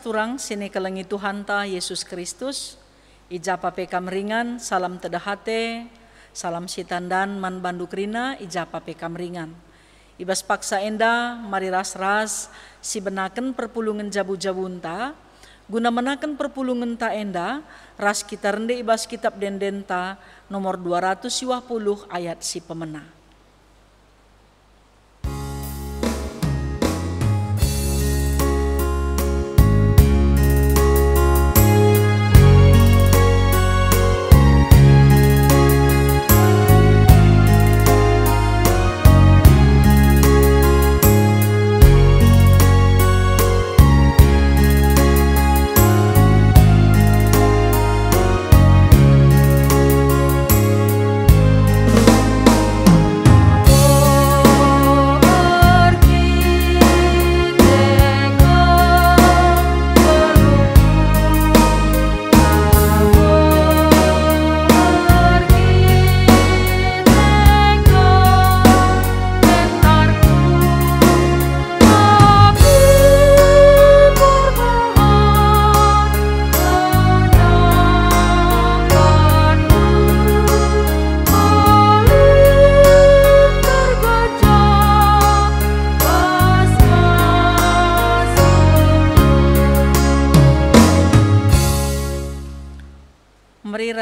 turang sini kelengi Tuhan ta Yesus Kristus, ijapa PK meringan, salam tedahate, salam sitandan man bandukrina, ijapa PK meringan. Ibas paksa enda, mari ras-ras, si benaken perpulungan jabu-jabunta, guna menaken perpulungan ta enda, ras kita rende ibas kitab dendenta, nomor puluh ayat si pemenang.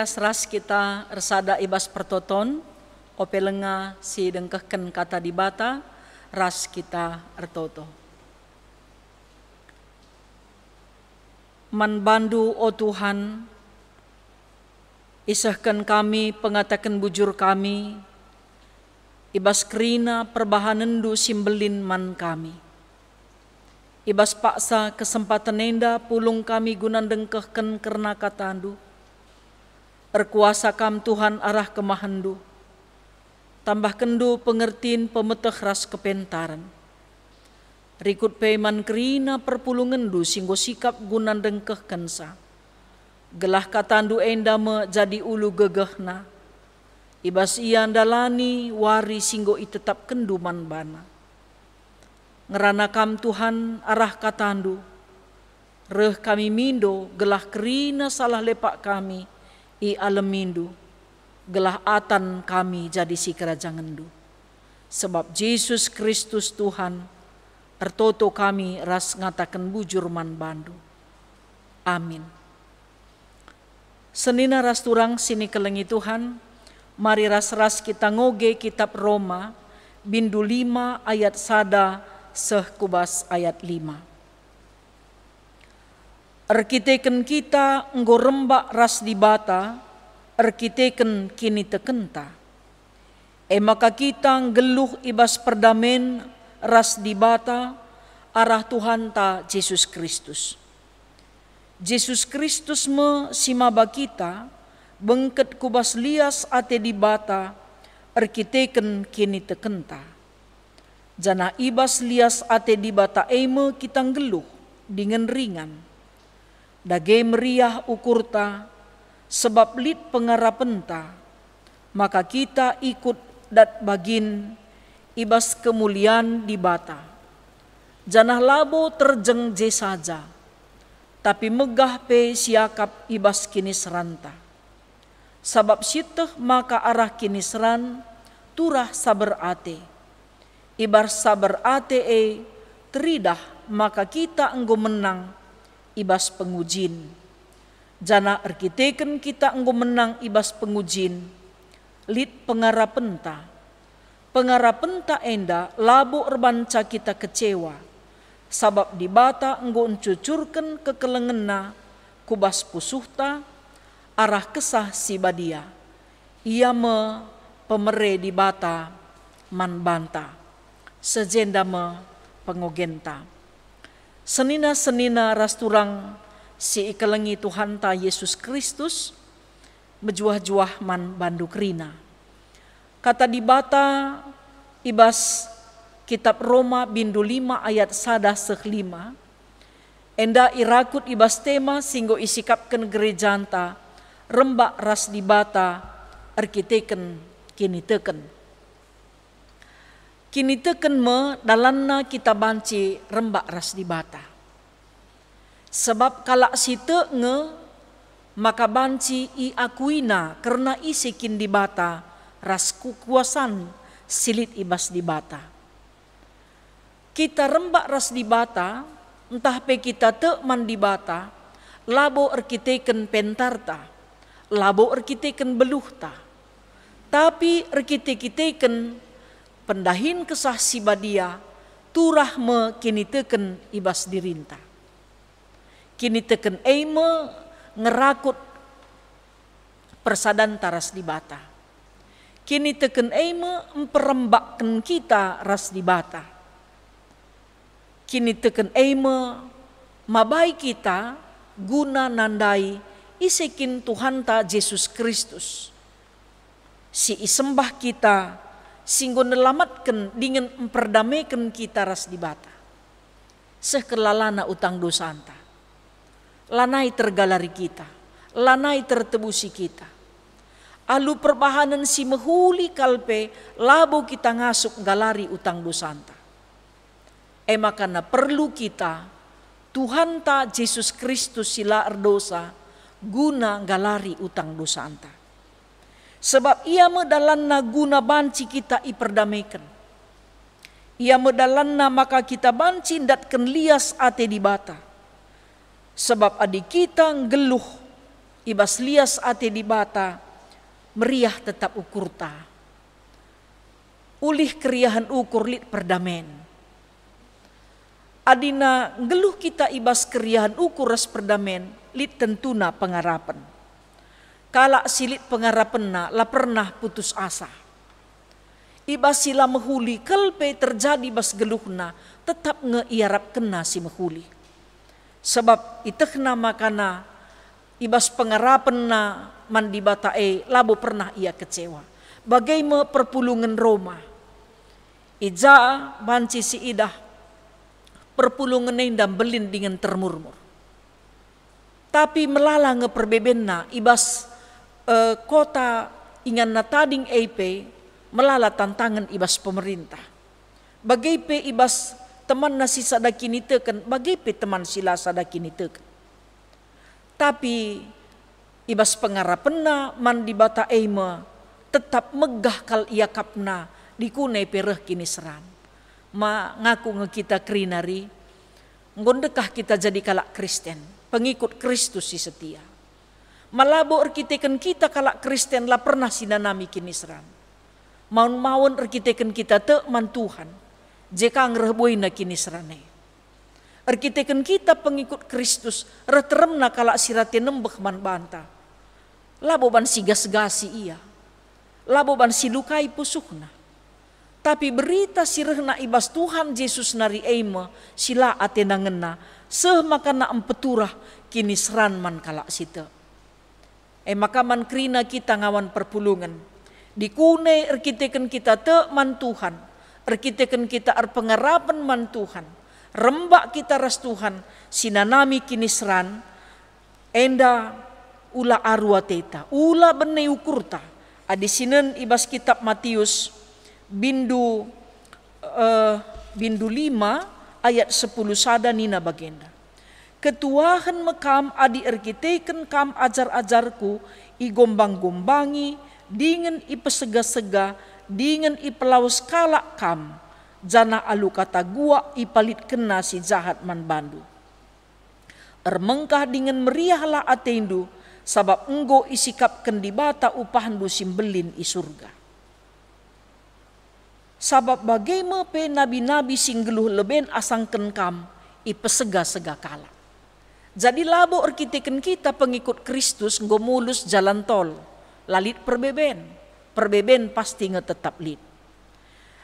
ras-ras kita resada ibas pertoton, opelenga si dengkeken kata dibata, ras kita ertoto. Man Manbandu o Tuhan, isahkan kami pengatakan bujur kami, ibas kerina perbahanendu simbelin man kami. Ibas paksa kesempatan nenda pulung kami gunan dengkehken karena kata andu Erkuasa kam Tuhan arah kemahendu, Tambah kendu pengertin pemeteh ras kepentaran. Rikut peiman kerina du singgo sikap gunan dengkeh kensa. Gelah katandu endame jadi ulu gegehna. Ibas ian dalani wari singgo itetap kenduman bana. Ngerana kam Tuhan arah katandu. Reh kami mindo gelah kerina salah lepak kami i alemindu, gelah atan kami jadi si kerajangendu. Sebab Yesus Kristus Tuhan, ertoto kami ras ngatakan bujur man bandu. Amin. Senina ras turang sini kelengi Tuhan, mari ras-ras kita ngoge kitab Roma, bindu lima ayat sada, seh kubas ayat lima. Arkiteken kita rembak ras di bata, arkiteken kini tekenta. E maka kita ngeluh ibas perdamen ras di bata, arah Tuhan ta Yesus Kristus. Yesus Kristus me simaba kita, bengket kubas lias ate di bata, arkiteken kini tekenta. Jana ibas lias ate di bata eme kita ngeluh, dengan ringan dage meriah ukurta, sebab lid pengarapenta, maka kita ikut dat bagin ibas kemuliaan di bata. Janah labo terjeng je saja, tapi megah pe siakap ibas kini seranta. Sebab siteh maka arah kini seran, turah sabar ate. Ibar sabar ate e, teridah maka kita enggo menang, ibas pengujin. Jana arkiteken kita enggo menang ibas pengujin. Lid pengarapenta. Pengarapenta enda labu erbanca kita kecewa. Sabab dibata bata enggo encucurken kekelengena kubas pusuhta arah kesah si badia. Ia me pemere dibata bata man banta. Sejenda me pengogenta senina-senina rasturang si ikelengi Tuhan ta Yesus Kristus mejuah-juah man banduk rina. Kata dibata ibas kitab Roma bindu lima ayat sadah seklima. Enda irakut ibas tema singgo isikapken gerejanta rembak ras dibata arkiteken kini teken. Kini teken me dalanna kita banci rembak ras di bata. Sebab kalak sita nge maka banci i akuina karena isikin di bata ras kukuasan silit ibas di bata. Kita rembak ras di bata, entah pe kita te man di bata, labo erkiteken pentarta, labo erkiteken beluhta. Tapi erkitekiteken pendahin kesah sibadia me kini teken ibas dirinta. Kini teken eime ngerakut persadan taras dibata. Kini teken eime memperembakkan kita ras dibata. Kini teken eime mabai kita guna nandai isekin Tuhan ta Yesus Kristus. Si isembah kita singgo nelamatkan dengan memperdamaikan kita ras di bata. Sekelalana utang dosa anta. Lanai tergalari kita, lanai tertebusi kita. Alu perbahanan si mehuli kalpe, labu kita ngasuk galari utang dosa anta. Emakana perlu kita, Tuhan ta Yesus Kristus sila erdosa, guna galari utang dosa anta Sebab ia medalanna guna banci kita iperdamaikan. Ia medalanna maka kita banci datken lias ate di bata. Sebab adik kita ngeluh ibas lias ate di bata meriah tetap ukurta. Ulih keriahan ukur lit perdamen. Adina geluh kita ibas keriahan ukur ras perdamen lit tentuna pengarapan kalak silit pernah la pernah putus asa. Iba sila mehuli kelpe terjadi bas geluhna tetap ngeiarap kena si mehuli. Sebab itehna makana ibas pernah mandi batae labu pernah ia kecewa. Bagaima perpulungan Roma. Ija banci si idah perpulungan dan belin dengan termurmur. Tapi melala ngeperbebenna ibas uh, kota ingan natading Eipe melala tantangan ibas pemerintah. Bagai pe ibas teman nasi itu teken, bagai pe teman sila sadakin itu teken. Tapi ibas pengarapena mandi bata eima tetap megah kal ia kapna di kunai perah kini seran. Ma ngaku ngekita kerinari, ngondekah kita jadi kalak Kristen, pengikut Kristus si setia. Malabo erkiteken kita kalak Kristen lah pernah sinanami kini seram. Maun maun erkiteken kita te man Tuhan. Jeka na kini serane. Erkiteken kita pengikut Kristus reteremna kalak sirati nembek man banta. labo ban sigas-gasi iya. ban silukai pusukna. Tapi berita sirehna ibas Tuhan Yesus nari eima sila atena ngena. Seh makana empeturah kini seran man kalak sita E makaman krina kita ngawan perpulungan. Dikune erkiteken kita te man Tuhan. erkiteken kita ar pengarapan man Tuhan. Rembak kita ras Tuhan. Sinanami seran, Enda ula arwa teta. Ula bene ukurta. Adisinen ibas kitab Matius. Bindu uh, bindu lima ayat sepuluh sada nina bagenda ketuahan mekam adi erkiteken kam ajar-ajarku i gombang-gombangi dingen i pesega-sega dingen i pelaus kalak kam jana alu kata gua i palit kena si jahat man bandu ermengkah dingin meriahlah atendu sabab enggo isikap kendibata upahan busim belin i surga sabab bagaima pe nabi-nabi singgeluh leben asang kam i pesega-sega kalak jadi labo orkiteken kita pengikut Kristus nggo mulus jalan tol. Lalit perbeben. Perbeben pasti tetap lit.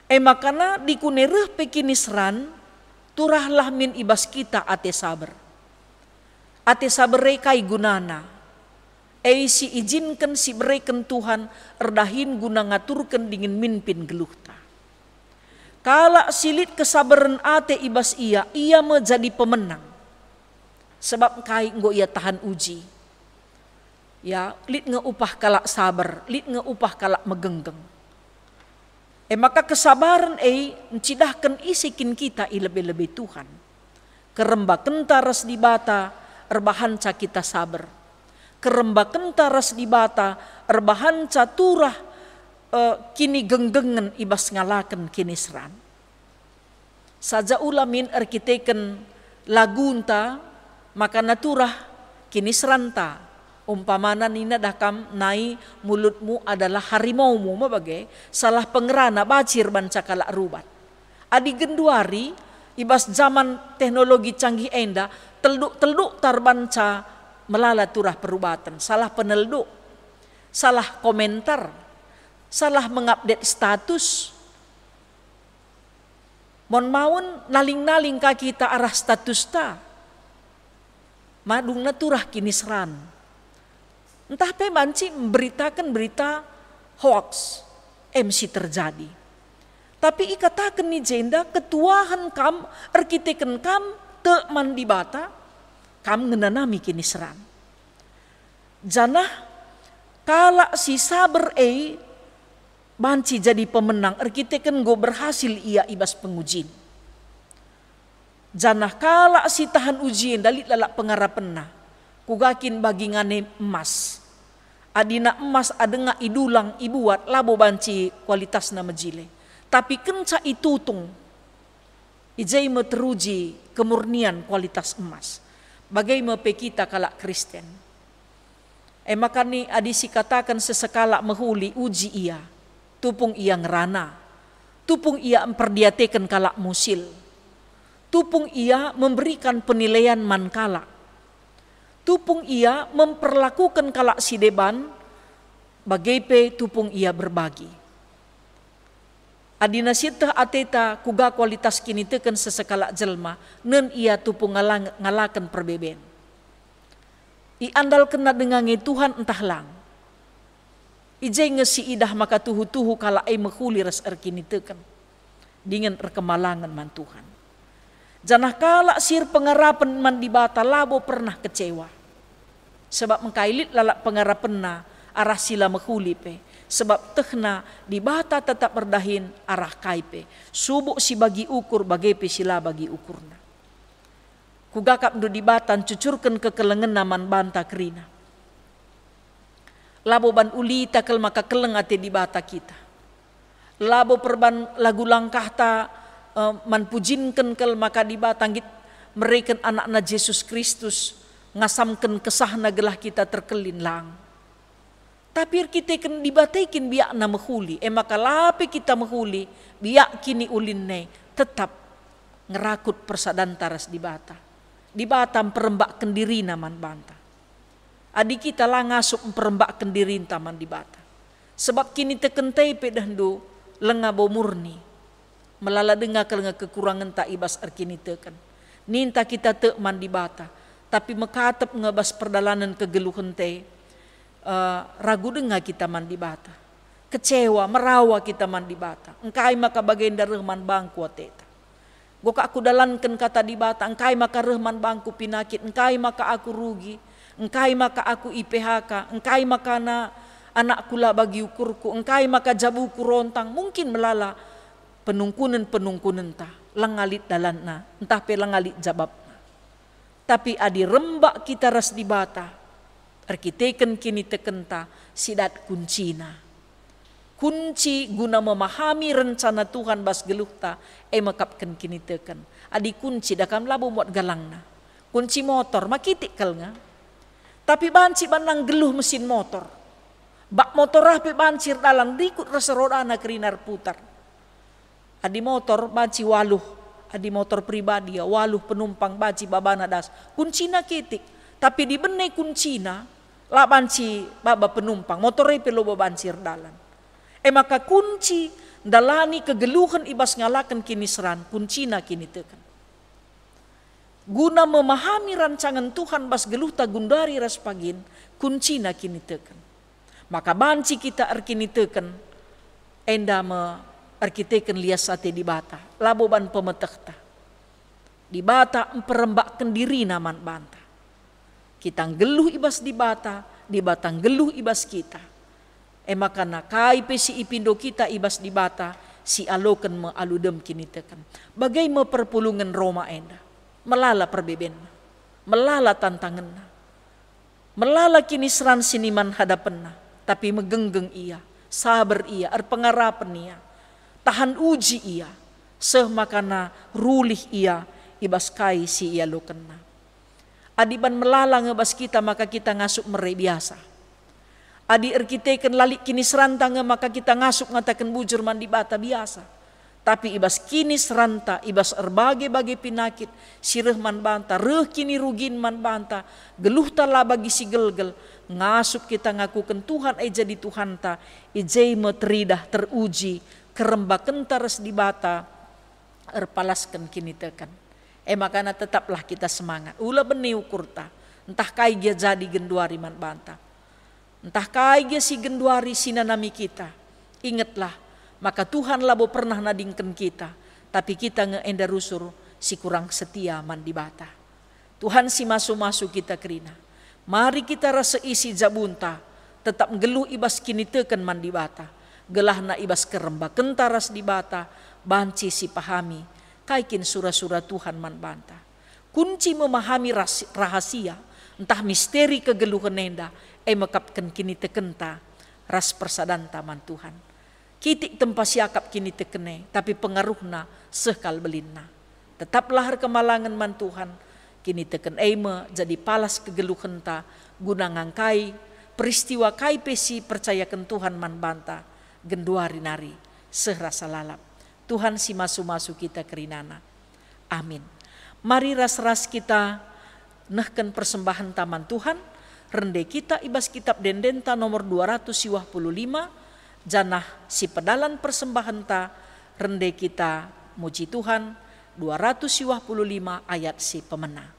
E makana dikunereh pekinisran turahlah min ibas kita ate saber Ate sabar reka gunana. E eh, si izinkan si bereken Tuhan erdahin guna ngaturken dingin minpin geluhta. Kala silit kesabaran ate ibas ia, ia menjadi pemenang sebab kai nggo ia tahan uji. Ya, lit ngeupah kalak sabar, lit ngeupah kalak megenggeng. Eh maka kesabaran eh mencidahkan isikin kita i lebih-lebih Tuhan. Keremba kentaras di bata, erbahan ca kita sabar. Keremba kentaras di bata, erbahan ca turah eh, kini genggengen ibas ngalaken kini seran. Saja ulamin erkiteken lagunta maka naturah kini seranta umpamana nina dakam nai mulutmu adalah harimau mu bagai salah pengerana bacir bancakala rubat adi genduari ibas zaman teknologi canggih enda teluk teluk tarbanca melala turah perubatan salah penelduk salah komentar salah mengupdate status mon maun naling-naling kaki kita arah status ta madungna turah kini seran. Entah teh banci memberitakan berita hoax MC terjadi. Tapi ikatakan ni jenda ketuahan kam arkiteken kam te mandi bata kam ngenanami kini seran. Janah kala si saber e banci jadi pemenang arkiteken go berhasil ia ibas pengujin Janah kala si tahan ujian dalit lalak pengarapenna. Kugakin bagingane emas. Adina emas adenga idulang ibuat labo banci kualitas nama jile. Tapi kenca itutung. Ijai teruji kemurnian kualitas emas. Bagai mepe kita kalak Kristen. Emakani adisi katakan sesekala mehuli uji ia. Tupung ia ngerana. Tupung ia emperdiateken kalak musil Tupung ia memberikan penilaian mankala. Tupung ia memperlakukan kalak sideban, pe tupung ia berbagi. Adina sita ateta kuga kualitas kini teken sesekala jelma, nen ia tupung ngalang, ngalakan perbeben. I andal kena dengangi Tuhan entah lang. Ijai ngesi idah maka tuhu-tuhu kala ai mekuli res erkini teken. Dengan rekemalangan man Tuhan. Janah kalak sir pengarapan mandi bata labo pernah kecewa. Sebab mengkailit lalak pengarapan na arah sila mekulipe. Sebab tehna di bata tetap berdahin arah kaipe. Subuk si bagi ukur bagepe sila bagi ukurna. Kugakap du di batan cucurkan kekelengen naman banta kerina. Labo ban uli takel maka keleng ati di bata kita. Labo perban lagu langkah tak uh, kel maka di mereka anak anakna Yesus Kristus ngasamken kesahna gelah kita terkelin lang. Tapi kita kan dibatekin biak na mehuli, eh maka lapi kita mehuli, biak kini ulin ne tetap ngerakut persadan taras dibata. Di bata perembak kendiri naman banta. Adik kita lah ngasuk perembak kendiri taman di bata. Sebab kini tekentai pedandu lenga murni melala dengar kalau kekurangan tak ibas arkini tekan. Ninta kita tek mandi bata, tapi mekatap ngebas perdalanan kegeluhan te. Uh, eh, ragu dengar kita mandi bata. Kecewa, merawa kita mandi bata. Engkai maka dari man bangku teta. Gua aku dalankan kata di bata, engkai maka rahman bangku pinakit, engkai maka aku rugi, engkai maka aku IPHK, engkai maka na anak kula bagi ukurku, engkai maka jabuku rontang, mungkin melala penungkunan-penungkunan ta lengalit dalan na entah pe lengalit jabab tapi adi rembak kita ras di bata arkiteken kini tekenta sidat kuncina kunci guna memahami rencana Tuhan bas geluh ta eh mekapken kini teken adi kunci dakam labu muat galang na kunci motor makitik kalnga tapi banci banang geluh mesin motor bak motor rapi bancir dalan rikut reserod anak rinar putar adi motor baci waluh adi motor pribadi ya waluh penumpang baci babana das kuncina kitik tapi di benai kuncina la banci baba penumpang motor ipe lo bancir dalan e maka kunci dalani kegeluhan ibas ngalakan kini seran kuncina kini tekan guna memahami rancangan Tuhan bas geluh tak gundari raspagin kuncina kini teken. Maka banci kita erkini teken me arkiteken sate di bata, laboban pemetekta. Di bata perembak kendiri naman banta. Kita geluh ibas di bata, di batang geluh ibas kita. Emakana kai pesi ipindo kita ibas di bata, si aloken aludem kini tekan. Bagai perpulungan Roma enda, melala perbeben, melala tantangan, melala kini seran siniman hadapenna, tapi megenggeng ia, sabar ia, er pengarapan ia tahan uji ia seh makana rulih ia ibaskai si ia lokena adiban melalang ngebas kita maka kita ngasuk mere biasa adi erkiteken lalik kini serantang maka kita ngasuk ngatakan bujur mandi bata biasa tapi ibas kini seranta ibas erbagai bagi pinakit sireh man banta reh kini rugin man banta geluh tala bagi si gelgel -gel, ngasup kita ngakukan Tuhan aja di Tuhan ta ijai meteridah teruji keremba kentares di bata erpalaskan kini tekan eh makana tetaplah kita semangat ula beni ta, entah kai dia jadi genduari man banta entah kai dia si genduari sinanami kita ingatlah maka Tuhan labo pernah nadingken kita tapi kita ngeendar rusur si kurang setia man di bata Tuhan si masuk-masuk kita kerina Mari kita rasa isi jabunta, tetap geluh ibas kini tekan mandi bata. Gelahna ibas keremba kentaras di bata, banci si pahami, kaikin sura sura Tuhan man banta. Kunci memahami rahasia, entah misteri kegeluhan nenda, emakapkan eh, kini tekenta, ras persadanta man Tuhan. Kitik tempat siakap kini tekene, tapi pengaruhna sekal belinna. Tetaplah kemalangan man Tuhan, kini teken eime jadi palas kegeluhenta guna ngangkai peristiwa kai pesi percayakan Tuhan man banta genduari nari serasa lalap Tuhan si masu masu kita kerinana amin mari ras ras kita nehken persembahan taman Tuhan rende kita ibas kitab dendenta nomor 255 janah si pedalan persembahan ta rende kita muji Tuhan 225 ayat si pemenang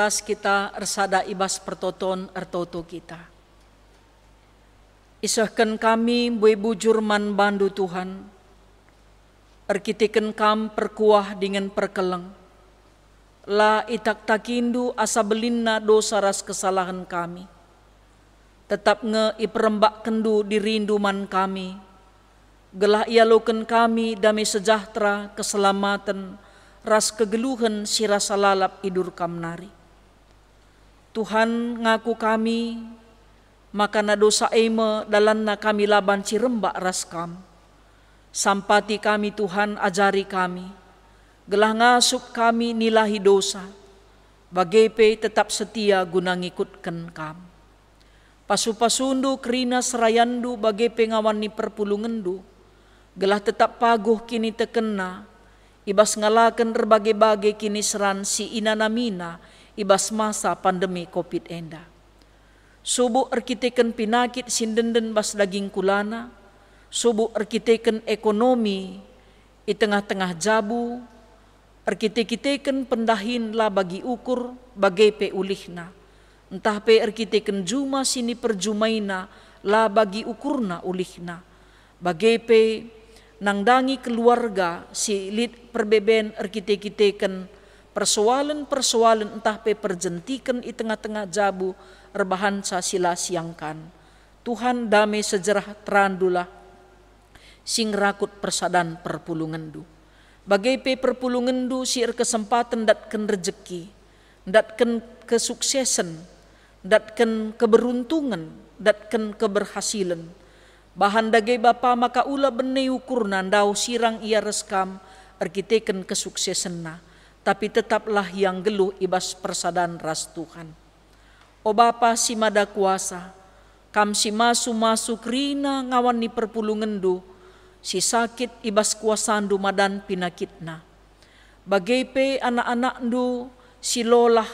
ikhlas kita ersada ibas pertoton ertoto kita. Isahkan kami bui bujur man bandu Tuhan, erkitikan kam perkuah dengan perkeleng, la itak takindu asa belinna dosa ras kesalahan kami. Tetap nge iperembak kendu dirinduman kami. Gelah ialukan kami damai sejahtera, keselamatan, ras kegeluhan sirasa lalap idur kamnari. Tuhan ngaku kami, maka na dosa eme dalam na kami laban cirembak raskam. Sampati kami Tuhan ajari kami, gelah ngasup kami nilahi dosa, bagepe tetap setia guna ngikutkan kam. Pasu-pasundu kerina serayandu bagepe ngawan ni perpulungendu, gelah tetap paguh kini tekena, ibas ngalakan berbagai-bagai kini seran si inanamina, ibas masa pandemi covid 19 Subuh arkiteken pinakit sindenden bas daging kulana, subuh arkiteken ekonomi Di tengah-tengah jabu, erkiteki-teken pendahin la bagi ukur bagai pe ulihna. Entah pe arkiteken juma sini perjumaina la bagi ukurna ulihna. Bagai pe nangdangi keluarga si lid perbeben erkiteki-teken persoalan-persoalan entah peperjentikan di tengah-tengah jabu rebahan sasila siangkan. Tuhan damai sejarah terandulah sing rakut persadan perpulungan du. Bagai pe perpulungan du siir kesempatan datken rejeki, datken kesuksesan, datken keberuntungan, datken keberhasilan. Bahan dagai bapa maka ula bene ukurna ndau sirang ia reskam, arkiteken kesuksesan nah tapi tetaplah yang geluh ibas persadan ras Tuhan. O Bapa si mada kuasa, kam si masu masuk rina ngawan ni perpulungendu, si sakit ibas kuasandu madan pinakitna. Bagi pe anak-anak ndu si lolah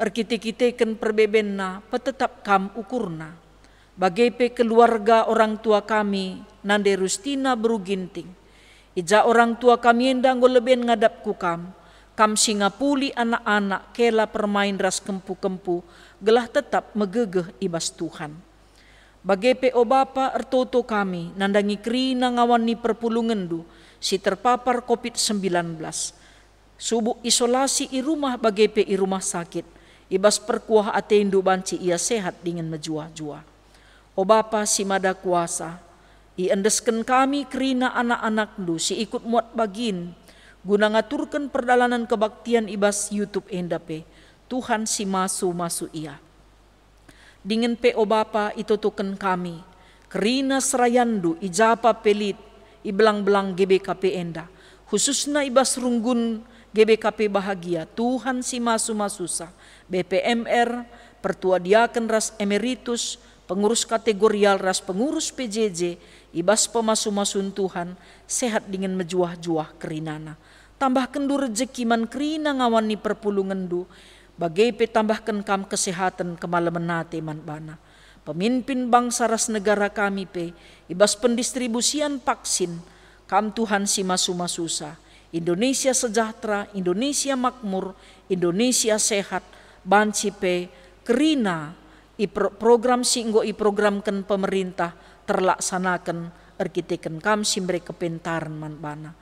erkitikitekan perbebenna petetap kam ukurna. Bagi pe keluarga orang tua kami nande rustina beruginting Ija orang tua kami endang go leben ngadap kukam. Kam puli anak-anak kela permain ras kempu-kempu. Gelah tetap megegeh ibas Tuhan. Bagi o Bapa ertoto kami nandangi kri nangawan ni perpulungan du si terpapar COVID-19. Subuh isolasi i rumah bagepe i rumah sakit. Ibas perkuah atendo banci ia sehat dengan mejua-jua. O Bapa si mada kuasa, Iendesken kami kerina anak anak lu si ikut muat bagin. Guna ngaturkan perjalanan kebaktian ibas YouTube endape. Tuhan si masu masu ia. Dengan PO bapa itu tuken kami. Kerina serayandu ijapa pelit iblang belang GBKP enda. Khususna ibas runggun GBKP bahagia Tuhan si masu masusa. BPMR, Pertua Diaken Ras Emeritus, Pengurus Kategorial Ras Pengurus PJJ, Ibas pemasum-masun pemasu-masun Tuhan sehat dengan mejuah-juah kerinana. Tambah kendur rezeki man kerina ngawani du, bagai pe tambah kam kesehatan nate man bana. Pemimpin bangsa ras negara kami pe, ibas pendistribusian vaksin, kam Tuhan si masu masusa Indonesia sejahtera, Indonesia makmur, Indonesia sehat, banci pe, kerina, i program singgo i program ken pemerintah, terlaksanakan arkiteken kami simbre kepentaran man bana.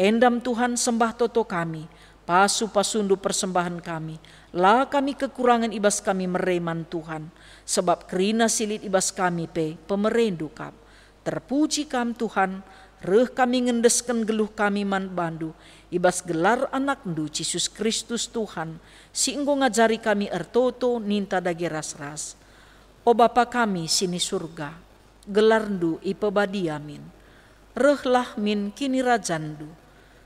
Endam Tuhan sembah toto kami, pasu pasundu persembahan kami, la kami kekurangan ibas kami mereman Tuhan, sebab kerina silit ibas kami pe pemerendu kam. Terpuji kam Tuhan, reh kami ngendeskan geluh kami man bandu, ibas gelar anak ndu Yesus Kristus Tuhan, singgo ngajari kami ertoto ninta dagi ras-ras. O Bapa kami sini surga, gelarndu ipebadiamin. Rehlah min kini rajandu,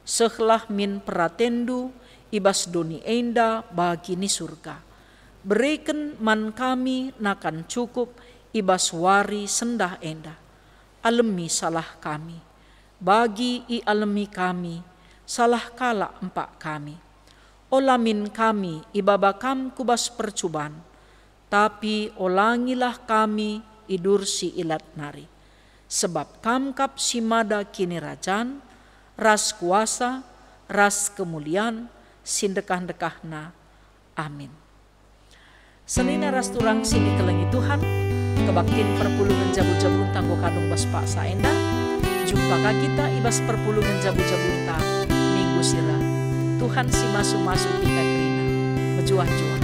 sehlah min peratendu, ibas doni enda bagi ni surga. Bereken man kami nakan cukup ibas wari sendah enda. Alemi salah kami, bagi i alemi kami, salah kala empak kami. Olamin kami ibabakam kubas percubaan tapi olangilah kami Idur si ilat nari. Sebab kamkap simada kini rajan, ras kuasa, ras kemuliaan, sindekah-dekahna. Amin. Selina ras turang sini kelengi Tuhan, kebaktin perpuluhan jabu jabu tangguh kadung bas pak saenda, jumpa kita ibas perpuluhan jabu jabu minggu sila. Tuhan si masu-masu kita kerina, mejuah-juah.